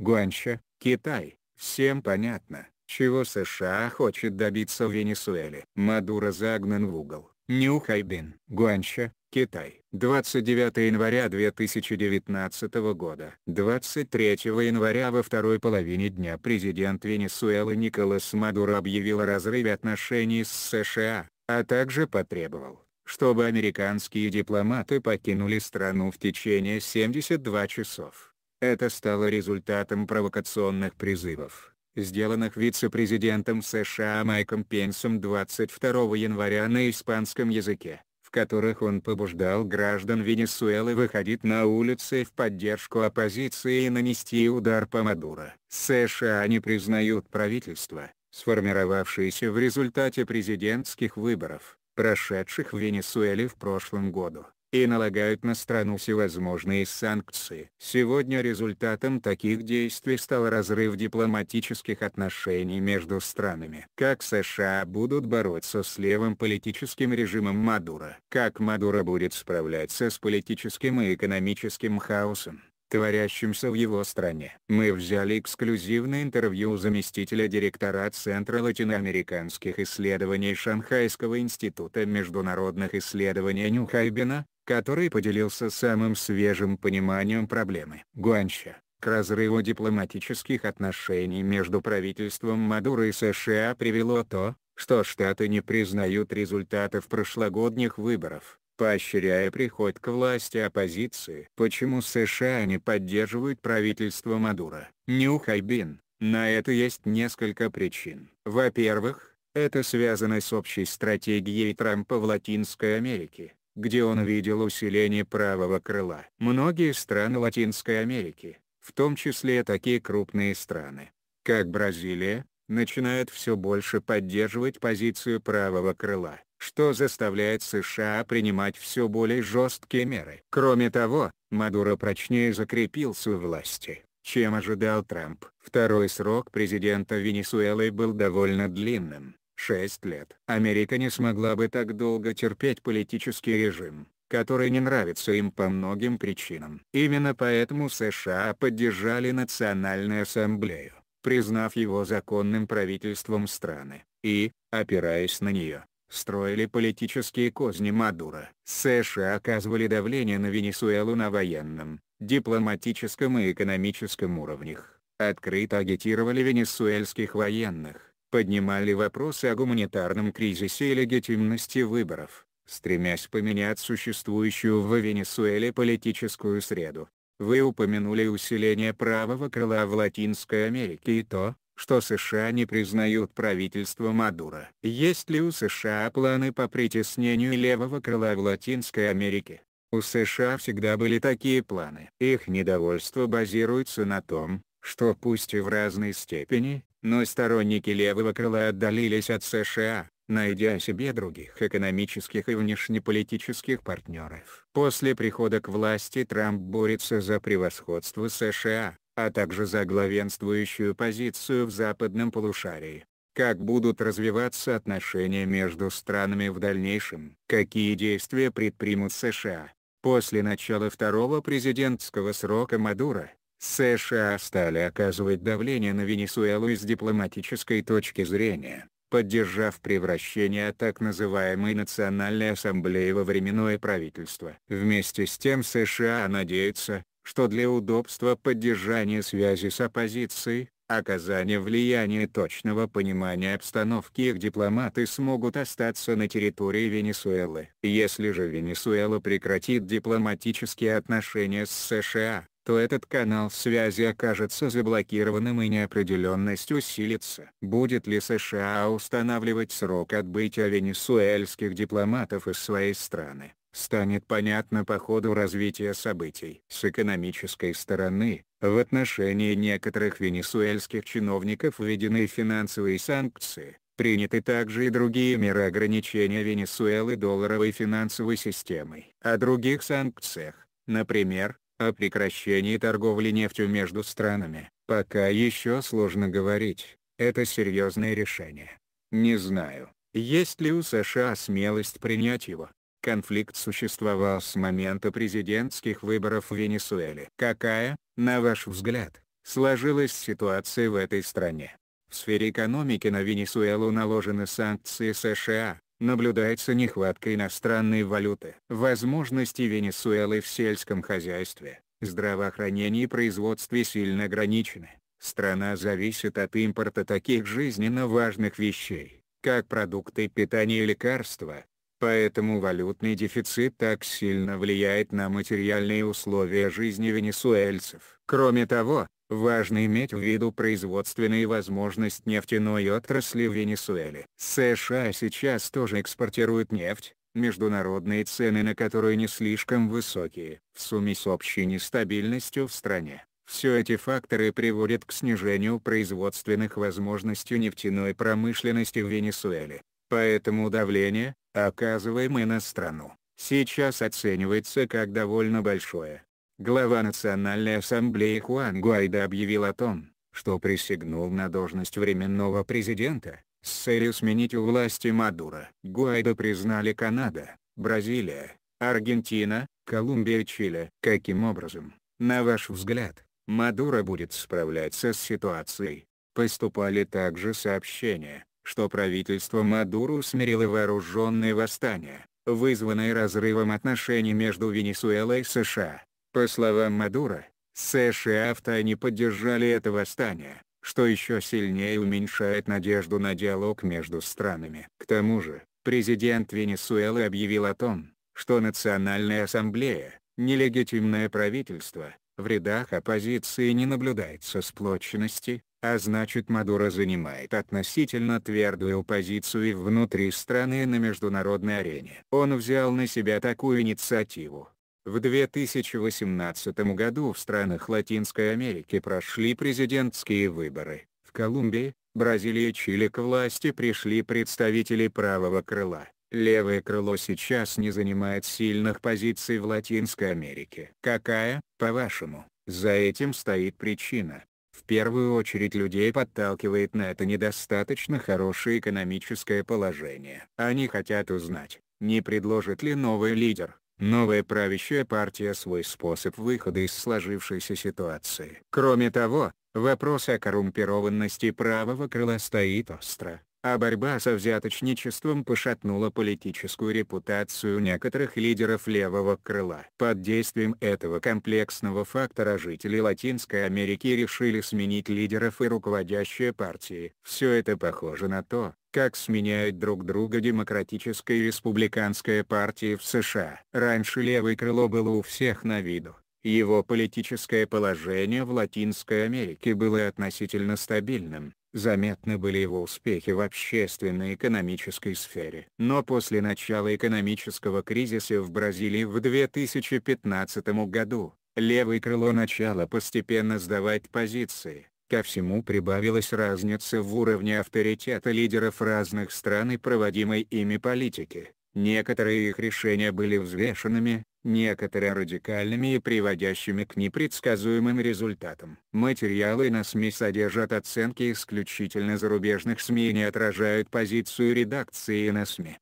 Гуанча, Китай. Всем понятно, чего США хочет добиться в Венесуэле. Мадуро загнан в угол. Нюхайбин, Гуанча, Китай. 29 января 2019 года. 23 января во второй половине дня президент Венесуэлы Николас Мадуро объявил о разрыве отношений с США, а также потребовал, чтобы американские дипломаты покинули страну в течение 72 часов. Это стало результатом провокационных призывов, сделанных вице-президентом США Майком Пенсом 22 января на испанском языке, в которых он побуждал граждан Венесуэлы выходить на улицы в поддержку оппозиции и нанести удар по Мадуро. США не признают правительство, сформировавшееся в результате президентских выборов, прошедших в Венесуэле в прошлом году и налагают на страну всевозможные санкции. Сегодня результатом таких действий стал разрыв дипломатических отношений между странами. Как США будут бороться с левым политическим режимом Мадура? Как Мадура будет справляться с политическим и экономическим хаосом? творящимся в его стране. Мы взяли эксклюзивное интервью заместителя директора Центра латиноамериканских исследований Шанхайского института международных исследований Нюхайбина, который поделился самым свежим пониманием проблемы. Гуанча к разрыву дипломатических отношений между правительством Мадуро и США привело то, что Штаты не признают результатов прошлогодних выборов, поощряя приход к власти оппозиции. Почему США не поддерживают правительство Мадуро? Нюхайбин, на это есть несколько причин. Во-первых, это связано с общей стратегией Трампа в Латинской Америке где он видел усиление правого крыла. Многие страны Латинской Америки, в том числе такие крупные страны, как Бразилия, начинают все больше поддерживать позицию правого крыла, что заставляет США принимать все более жесткие меры. Кроме того, Мадуро прочнее закрепил свою власти, чем ожидал Трамп. Второй срок президента Венесуэлы был довольно длинным, 6 лет. Америка не смогла бы так долго терпеть политический режим, который не нравится им по многим причинам. Именно поэтому США поддержали Национальную Ассамблею, признав его законным правительством страны, и, опираясь на нее, строили политические козни Мадура. США оказывали давление на Венесуэлу на военном, дипломатическом и экономическом уровнях, открыто агитировали венесуэльских военных, поднимали вопросы о гуманитарном кризисе и легитимности выборов, стремясь поменять существующую в Венесуэле политическую среду. Вы упомянули усиление правого крыла в Латинской Америке и то, что США не признают правительство Мадура. Есть ли у США планы по притеснению левого крыла в Латинской Америке? У США всегда были такие планы. Их недовольство базируется на том, что пусть и в разной степени, но сторонники левого крыла отдалились от США, найдя себе других экономических и внешнеполитических партнеров. После прихода к власти Трамп борется за превосходство США, а также за главенствующую позицию в западном полушарии. Как будут развиваться отношения между странами в дальнейшем? Какие действия предпримут США? После начала второго президентского срока Мадура, США стали оказывать давление на Венесуэлу из дипломатической точки зрения, поддержав превращение так называемой Национальной Ассамблеи во временное правительство. Вместе с тем США надеются, что для удобства поддержания связи с оппозицией, оказания влияния и точного понимания обстановки их дипломаты смогут остаться на территории Венесуэлы. Если же Венесуэла прекратит дипломатические отношения с США, то этот канал связи окажется заблокированным и неопределенность усилится. Будет ли США устанавливать срок отбытия венесуэльских дипломатов из своей страны? станет понятно по ходу развития событий. С экономической стороны, в отношении некоторых венесуэльских чиновников введены финансовые санкции, приняты также и другие меры ограничения Венесуэлы долларовой финансовой системой. О других санкциях, например, о прекращении торговли нефтью между странами, пока еще сложно говорить, это серьезное решение. Не знаю, есть ли у США смелость принять его. Конфликт существовал с момента президентских выборов в Венесуэле. Какая, на ваш взгляд, сложилась ситуация в этой стране? В сфере экономики на Венесуэлу наложены санкции США, наблюдается нехватка иностранной валюты. Возможности Венесуэлы в сельском хозяйстве, здравоохранении и производстве сильно ограничены. Страна зависит от импорта таких жизненно важных вещей, как продукты питания и лекарства, Поэтому валютный дефицит так сильно влияет на материальные условия жизни венесуэльцев. Кроме того, Важно иметь в виду производственные возможности нефтяной отрасли в Венесуэле. США сейчас тоже экспортируют нефть, международные цены на которые не слишком высокие. В сумме с общей нестабильностью в стране, все эти факторы приводят к снижению производственных возможностей нефтяной промышленности в Венесуэле. Поэтому давление, оказываемое на страну, сейчас оценивается как довольно большое. Глава Национальной Ассамблеи Хуан Гуайда объявил о том, что присягнул на должность временного президента, с целью сменить у власти Мадура. Гуайда признали Канада, Бразилия, Аргентина, Колумбия и Чили. Каким образом, на ваш взгляд, Мадура будет справляться с ситуацией? Поступали также сообщения, что правительство Мадуро усмирило вооруженные восстания, вызванные разрывом отношений между Венесуэлой и США. По словам Мадура, США втайне поддержали это восстание, что еще сильнее уменьшает надежду на диалог между странами. К тому же, президент Венесуэлы объявил о том, что Национальная ассамблея, нелегитимное правительство, в рядах оппозиции не наблюдается сплоченности, а значит Мадуро занимает относительно твердую позицию и внутри страны и на международной арене. Он взял на себя такую инициативу, в 2018 году в странах Латинской Америки прошли президентские выборы. В Колумбии, Бразилии и Чили к власти пришли представители правого крыла. Левое крыло сейчас не занимает сильных позиций в Латинской Америке. Какая, по-вашему, за этим стоит причина? В первую очередь людей подталкивает на это недостаточно хорошее экономическое положение. Они хотят узнать, не предложит ли новый лидер, Новая правящая партия свой способ выхода из сложившейся ситуации. Кроме того, вопрос о коррумпированности правого крыла стоит остро а борьба со взяточничеством пошатнула политическую репутацию некоторых лидеров левого крыла. Под действием этого комплексного фактора жители Латинской Америки решили сменить лидеров и руководящие партии. Все это похоже на то, как сменяют друг друга демократическая и республиканская партии в США. Раньше левое крыло было у всех на виду. Его политическое положение в Латинской Америке было относительно стабильным, Заметны были его успехи в общественной и экономической сфере. Но после начала экономического кризиса в Бразилии в 2015 году, левое крыло начало постепенно сдавать позиции. Ко всему прибавилась разница в уровне авторитета лидеров разных стран и проводимой ими политики. Некоторые их решения были взвешенными, некоторые радикальными и приводящими к непредсказуемым результатам. Материалы на СМИ содержат оценки исключительно зарубежных СМИ и не отражают позицию редакции на СМИ.